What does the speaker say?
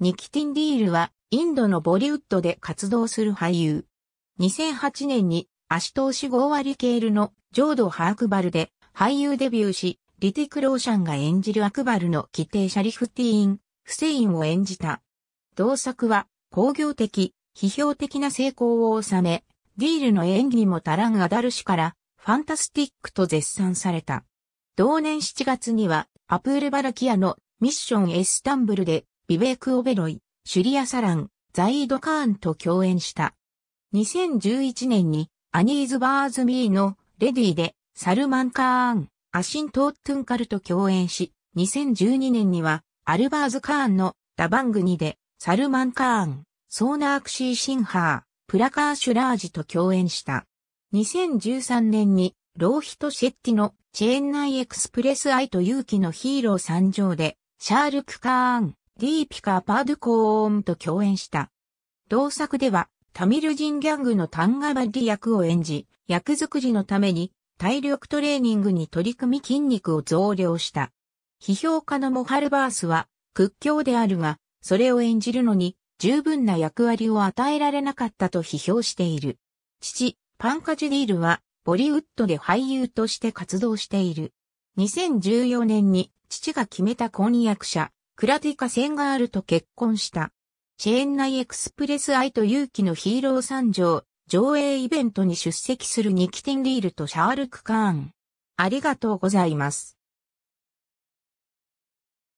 ニキティンディールはインドのボリウッドで活動する俳優。2008年に足ゴーワリケールのジョード・ハークバルで俳優デビューし、リティク・ローシャンが演じるアクバルの規定シャリフティーン、フセインを演じた。同作は工業的、批評的な成功を収め、ディールの演技にも足らんアダル氏からファンタスティックと絶賛された。同年7月にはアプールバラキアのミッションエスタンブルでビベーク・オベロイ、シュリア・サラン、ザイード・カーンと共演した。2011年にアニーズ・バーズ・ミーのレディでサルマン・カーン、アシント・トゥンカルと共演し、2012年にはアルバーズ・カーンのラバングニでサルマン・カーン、ソーナークシー・シンハー、プラカーシュラージと共演した。2013年にローヒト・シェッティのチェーン内エクスプレスアイと勇気のヒーロー参上で、シャールク・カーン、ディーピカ・パードゥコーンと共演した。同作では、タミル人ギャングのタンガバディ役を演じ、役作りのために体力トレーニングに取り組み筋肉を増量した。批評家のモハルバースは屈強であるが、それを演じるのに十分な役割を与えられなかったと批評している。父、パンカジュディールはボリウッドで俳優として活動している。2014年に父が決めた婚約者、クラティカ・センガールと結婚した。チェーン内エクスプレス愛と勇気のヒーロー参上、上映イベントに出席するニキティンリールとシャールク・カーン。ありがとうございます。